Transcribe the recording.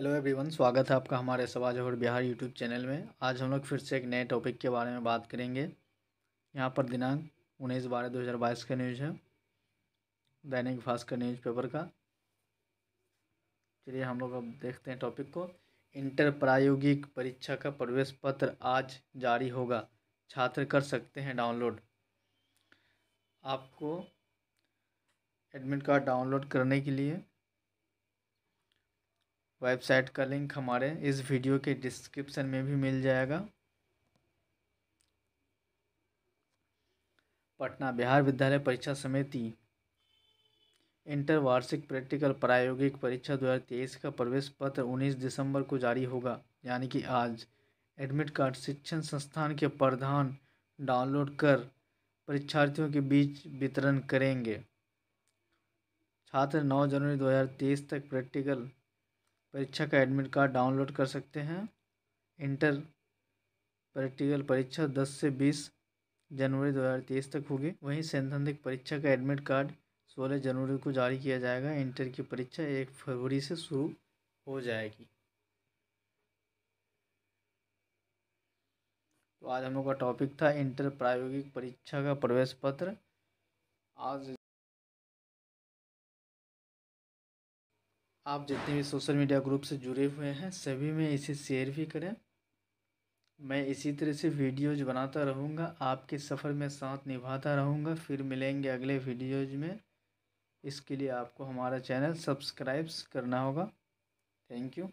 hello everyone स्वागत है आपका हमारे सवा और बिहार यूट्यूब चैनल में आज हम लोग फिर से एक नए टॉपिक के बारे में बात करेंगे यहाँ पर दिनांक उन्नीस बारह दो हज़ार बाईस का न्यूज़ है दैनिक भास्कर न्यूज़ पेपर का चलिए हम लोग अब देखते हैं टॉपिक को इंटर प्रायोगिक परीक्षा का प्रवेश पत्र आज जारी होगा छात्र कर सकते हैं डाउनलोड आपको एडमिट कार्ड डाउनलोड करने के लिए वेबसाइट का लिंक हमारे इस वीडियो के डिस्क्रिप्शन में भी मिल जाएगा पटना बिहार विद्यालय परीक्षा समिति इंटर वार्षिक प्रैक्टिकल प्रायोगिक परीक्षा तेईस का प्रवेश पत्र 19 दिसंबर को जारी होगा यानी कि आज एडमिट कार्ड शिक्षण संस्थान के प्रधान डाउनलोड कर परीक्षार्थियों के बीच वितरण करेंगे छात्र 9 जनवरी 2023 तक प्रैक्टिकल परीक्षा का एडमिट कार्ड डाउनलोड कर सकते हैं इंटर प्रैक्टिकल परीक्षा 10 से 20 जनवरी 2023 तक होगी वहीं सैद्धांतिक परीक्षा का एडमिट कार्ड 16 जनवरी को जारी किया जाएगा इंटर की परीक्षा एक फरवरी से शुरू हो जाएगी तो आज हम लोग का टॉपिक था इंटर प्रायोगिक परीक्षा का प्रवेश पत्र आज आप जितने भी सोशल मीडिया ग्रुप से जुड़े हुए हैं सभी में इसे शेयर भी करें मैं इसी तरह से वीडियोज बनाता रहूँगा आपके सफ़र में साथ निभाता रहूँगा फिर मिलेंगे अगले वीडियोज में इसके लिए आपको हमारा चैनल सब्सक्राइब्स करना होगा थैंक यू